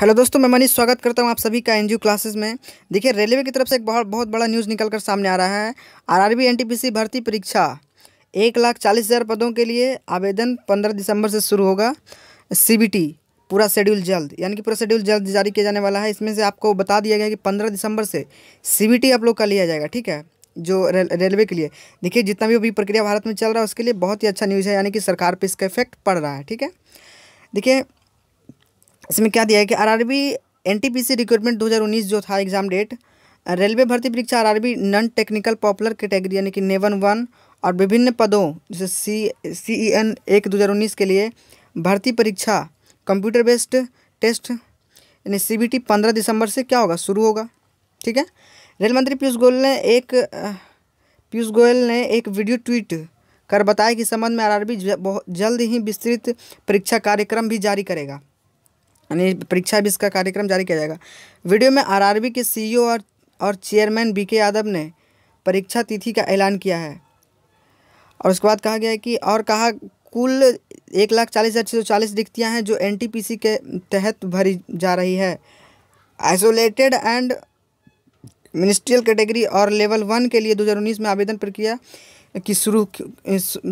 hello दोस्तों मैं मनीष स्वागत करता हूं आप सभी का एनजीओ क्लासेस में देखिए रेलवे की तरफ से एक बहुत बहुत बड़ा न्यूज़ निकल कर सामने आ रहा है आरआरबी एनटीपीसी भर्ती परीक्षा एक लाख चालीस हज़ार पदों के लिए आवेदन पंद्रह दिसंबर से शुरू होगा सीबीटी पूरा शेड्यूल जल्द यानी कि पूरा शेड्यूल जल्द जारी किया जाने वाला है इसमें से आपको बता दिया गया कि पंद्रह दिसंबर से सी आप लोग का लिया जाएगा ठीक है जो रे, रेलवे के लिए देखिए जितना भी अभी प्रक्रिया भारत में चल रहा है उसके लिए बहुत ही अच्छा न्यूज़ है यानी कि सरकार पर इसका इफेक्ट पड़ रहा है ठीक है देखिए इसमें क्या दिया है कि आरआरबी एनटीपीसी रिक्रूटमेंट 2019 जो था एग्ज़ाम डेट रेलवे भर्ती परीक्षा RRB non technical popular category यानी कि नेवन वन e और विभिन्न पदों जैसे सी सी ई एन एक दो हज़ार उन्नीस के लिए भर्ती परीक्षा कंप्यूटर बेस्ड टेस्ट यानी सी बी टी पंद्रह दिसंबर से क्या होगा शुरू होगा ठीक है रेल मंत्री पीयूष गोयल ने एक पीयूष गोयल ने एक वीडियो ट्वीट कर बताया कि संबंध में आरआरबी बहुत जल्द ही विस्तृत परीक्षा कार्यक्रम भी जारी करेगा यानी परीक्षा भी इसका कार्यक्रम जारी किया जाएगा वीडियो में आरआरबी के सीईओ और और चेयरमैन बी के यादव ने परीक्षा तिथि का ऐलान किया है और उसके बाद कहा गया है कि और कहा कुल एक लाख चालीस हज़ार छः सौ चालीस रिक्तियाँ हैं जो एनटीपीसी के तहत भरी जा रही है आइसोलेटेड एंड मिनिस्ट्रियल कैटेगरी और लेवल वन के लिए उन्नीस में आवेदन प्रक्रिया की शुरू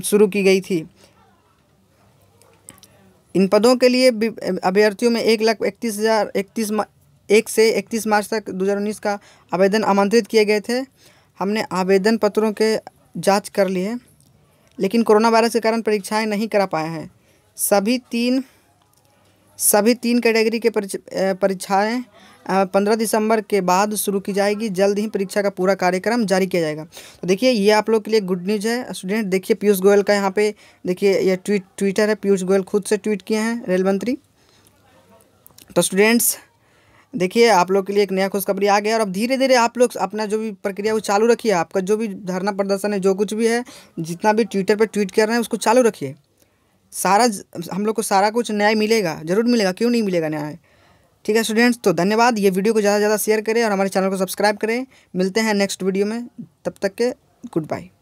शुरू की गई थी इन पदों के लिए अभ्यर्थियों में एक लाख इकतीस हज़ार इकतीस एक से इकतीस मार्च तक उन्नीस का आवेदन आमंत्रित किए गए थे हमने आवेदन पत्रों के जांच कर लिए लेकिन कोरोना वायरस के कारण परीक्षाएं नहीं करा पाए हैं सभी तीन सभी तीन कैटेगरी के परीक्षाएं पंद्रह दिसंबर के बाद शुरू की जाएगी जल्द ही परीक्षा का पूरा कार्यक्रम जारी किया जाएगा तो देखिए ये आप लोग के लिए गुड न्यूज़ है स्टूडेंट देखिए पीयूष गोयल का यहाँ पे देखिए ये ट्वीट ट्विटर है पीयूष गोयल खुद से ट्वीट किए हैं रेल मंत्री तो स्टूडेंट्स देखिए आप लोग के लिए एक नया खुशखबरी आ गया और अब धीरे धीरे आप लोग अपना जो भी प्रक्रिया वो चालू रखिए आपका जो भी धरना प्रदर्शन है जो कुछ भी है जितना भी ट्विटर पर ट्वीट कर रहे हैं उसको चालू रखिए सारा हम लोग को सारा कुछ न्याय मिलेगा ज़रूर मिलेगा क्यों नहीं मिलेगा न्याय ठीक है स्टूडेंट्स तो धन्यवाद ये वीडियो को ज़्यादा से ज़्यादा शेयर करें और हमारे चैनल को सब्सक्राइब करें मिलते हैं नेक्स्ट वीडियो में तब तक के गुड बाय